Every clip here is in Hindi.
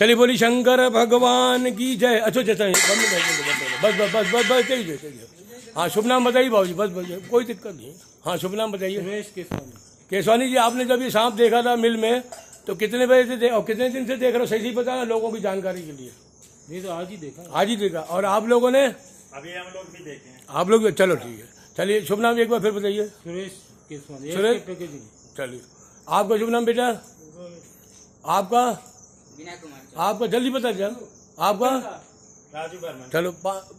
चलिए बोली शंकर भगवान की जय अच्छा अच्छा बस बस बस बस बस चलिए चलिए हाँ शुभ नाम बताइए भाव जी बस बस कोई दिक्कत नहीं हाँ शुभ नाम बताइए केसवानी जी आपने जब ये सांप देखा था मिल में तो कितने बजे से और कितने दिन से देख रहे हो सही सही बताना लोगों की जानकारी के लिए नहीं तो आज ही देखा आज ही देखा और आप लोगों ने अभी हम लोग भी देखे आप लोग चलो ठीक है चलिए शुभ नाम एक बार फिर बताइए सुरेश केसवानी सुरेश चलिए आपका शुभ नाम बेटा आपका आपका जल्दी बता चल आपका चलो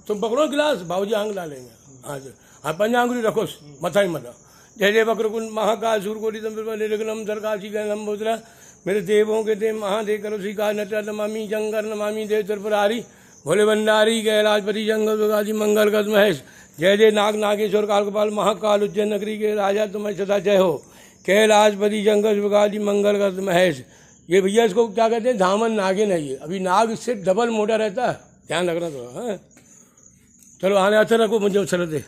तुम पकड़ो गिलास बाबूजी आंग डालेंगे हाँ, हाँ पंजा आंगुरी रखो मथा ही मथा जय जय बकर महाकाल सूर को मेरे देवों के देव महादेव करो श्रीकाल नचा नमामी जंगर नमामी देव त्रिपुरारी भोले भंडारी गए राजपति जंगल दुर्गाजी मंगल गज महेश जय जय नाग नागेश्वर काल गोपाल महाकाल उज्जैन नगरी के राजा तुम्हें सदा जय हो कैलाशपति जंगल दुर्गाजी मंगल गज महेश ये भैया इसको क्या कहते हैं धामन नागिन है ये अभी नाग इससे डबल मोटा रहता है ध्यान रखना थोड़ा है हाँ। चलो आने अच्छा रखो मुझे चल दे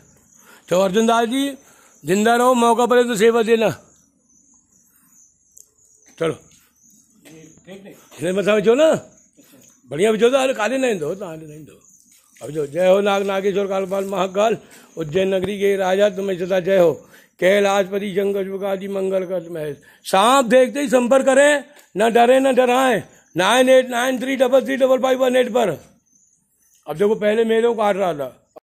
चलो तो अर्जुन दास जी जिंदा रहो मौका पड़े तो सेवा देना चलो नहीं बताओ जो ना बढ़िया भी जो तो अरे काले नहीं दो तो आने नहीं दो अब जो जय हो नाग नागेश्वर कालपाल महाकाल उज्जैन नगरी के राजा तुम्हें सदा जय हो कैलाशपति शंकर जुगादि मंगल कर महेश सांप देखते ही संपर्क करें न डरे न डराए nine eight nine three double three double five one eight पर अब देखो पहले मेरे को काट रहा था